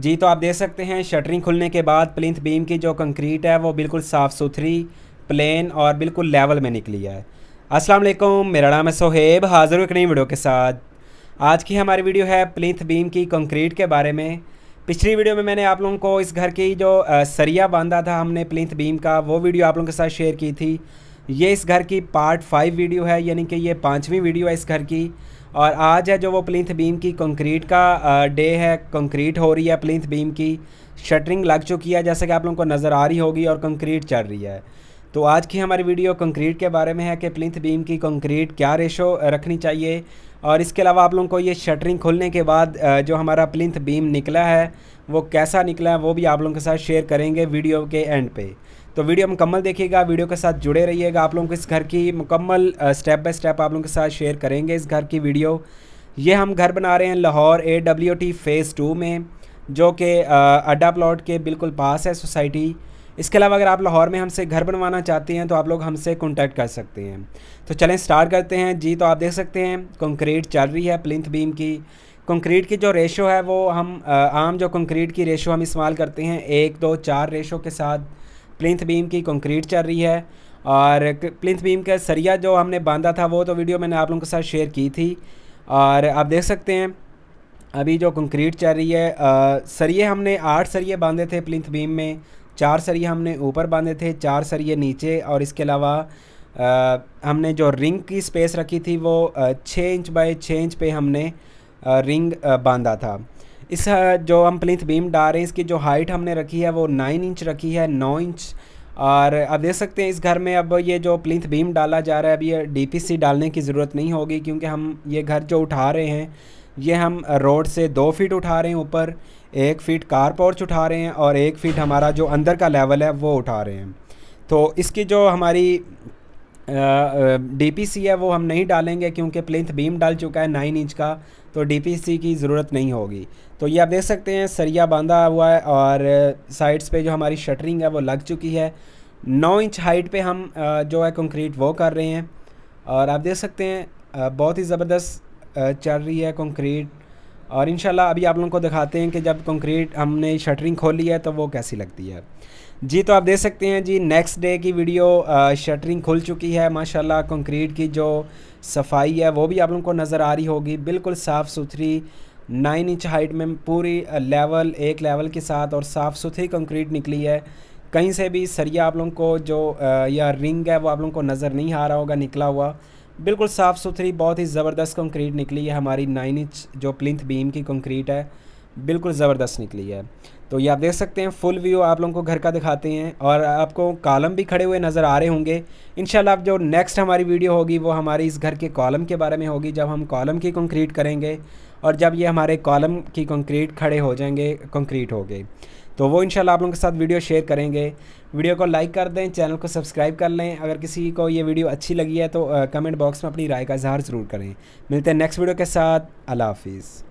जी तो आप देख सकते हैं शटरिंग खुलने के बाद प्लिंथ बीम की जो कंक्रीट है वो बिल्कुल साफ़ सुथरी प्लेन और बिल्कुल लेवल में निकली है अस्सलाम वालेकुम मेरा नाम है सोहेब हाज़िर एक नई वीडियो के साथ आज की हमारी वीडियो है प्लिंथ बीम की कंक्रीट के बारे में पिछली वीडियो में मैंने आप लोगों को इस घर की जो सरिया बांधा था हमने प्लिंथ बीम का वो वीडियो आप लोगों के साथ शेयर की थी ये इस घर की पार्ट फाइव वीडियो है यानी कि ये पाँचवीं वीडियो है इस घर की और आज है जो वो प्लिथ बीम की कंक्रीट का डे है कंक्रीट हो रही है प्लिथ बीम की शटरिंग लग चुकी है जैसे कि आप लोगों को नज़र आ रही होगी और कंक्रीट चल रही है तो आज की हमारी वीडियो कंक्रीट के बारे में है कि प्लिंथ बीम की कंक्रीट क्या रेशो रखनी चाहिए और इसके अलावा आप लोगों को ये शटरिंग खोलने के बाद जो हमारा प्लिंथ बीम निकला है वो कैसा निकला है वो भी आप लोगों के साथ शेयर करेंगे वीडियो के एंड पे तो वीडियो मुकम्मल देखिएगा वीडियो के साथ जुड़े रहिएगा आप लोगों को इस घर की मुकम्मल स्टेप बाय स्टेप आप लोगों के साथ शेयर करेंगे इस घर की वीडियो ये हम घर बना रहे हैं Lahore A W T phase two में जो कि अड्डा प्लॉट के बिल्कुल पास है सोसाइटी इसके अलावा अगर आप लाहौर में हमसे घर बनवाना चाहते हैं तो आप लोग हमसे कॉन्टैक्ट कर सकते हैं तो चलें स्टार्ट करते हैं जी तो आप देख सकते हैं कंक्रीट चल रही है प्लिंथ बीम की कंक्रीट की जो रेशो है वो हम आम जो कंक्रीट की रेशो हम इस्तेमाल करते हैं एक दो चार रेशो के साथ प्लिंथ बीम की कंक्रीट चल रही है और प्लिंथ बीम का सरिया जो हमने बांधा था वो तो वीडियो मैंने आप लोगों के साथ शेयर की थी और आप देख सकते हैं अभी जो कंक्रीट चल रही है सरिए हमने आठ सरिए बांधे थे प्लिंथ बीम में चार सरिये हमने ऊपर बांधे थे चार सरिये नीचे और इसके अलावा हमने जो रिंग की स्पेस रखी थी वो छः इंच बाय छः इंच पे हमने रिंग बांधा था इस जो हम प्लिथ बीम डाल रहे हैं इसकी जो हाइट हमने रखी है वो नाइन इंच रखी है नौ इंच और अब देख सकते हैं इस घर में अब ये जो प्लिथ बीम डाला जा रहा है अब ये डीपीसी डालने की ज़रूरत नहीं होगी क्योंकि हम ये घर जो उठा रहे हैं ये हम रोड से दो फीट उठा रहे हैं ऊपर एक फ़ीट कार पोर्च उठा रहे हैं और एक फ़ीट हमारा जो अंदर का लेवल है वो उठा रहे हैं तो इसकी जो हमारी डीपीसी है वो हम नहीं डालेंगे क्योंकि प्लिंथ बीम डाल चुका है नाइन इंच का तो डीपीसी की ज़रूरत नहीं होगी तो ये आप देख सकते हैं सरिया बांधा हुआ है और साइड्स पे जो हमारी शटरिंग है वो लग चुकी है नौ इंच हाइट पे हम जो है कंक्रीट वो कर रहे हैं और आप देख सकते हैं बहुत ही ज़बरदस्त चल रही है कंक्रीट और इन अभी आप लोगों को दिखाते हैं कि जब कंक्रीट हमने शटरिंग खोली है तो वो कैसी लगती है जी तो आप देख सकते हैं जी नेक्स्ट डे की वीडियो शटरिंग खुल चुकी है माशाल्लाह कंक्रीट की जो सफाई है वो भी आप लोगों को नज़र आ रही होगी बिल्कुल साफ़ सुथरी नाइन इंच हाइट में पूरी लेवल एक लेवल के साथ और साफ़ सुथरी कंक्रीट निकली है कहीं से भी सरिया आप लोगों को जो या रिंग है वो आप लोगों को नज़र नहीं आ रहा होगा निकला हुआ बिल्कुल साफ़ सुथरी बहुत ही ज़बरदस्त कंक्रीट निकली है हमारी नाइन इंच जो प्लिंथ बीम की कंक्रीट है बिल्कुल ज़बरदस्त निकली है तो ये आप देख सकते हैं फुल व्यू आप लोगों को घर का दिखाते हैं और आपको कॉलम भी खड़े हुए नज़र आ रहे होंगे इन आप जो नेक्स्ट हमारी वीडियो होगी वो हमारी इस घर के कॉलम के बारे में होगी जब हम कॉलम की कंक्रीट करेंगे और जब ये हमारे कॉलम की कंक्रीट खड़े हो जाएंगे कंक्रीट हो गए तो वो इन आप लोगों के साथ वीडियो शेयर करेंगे वीडियो को लाइक कर दें चैनल को सब्सक्राइब कर लें अगर किसी को ये वीडियो अच्छी लगी है तो कमेंट बॉक्स में अपनी राय का इजहार ज़रूर करें मिलते हैं नेक्स्ट वीडियो के साथ अल्लाह हाफिज़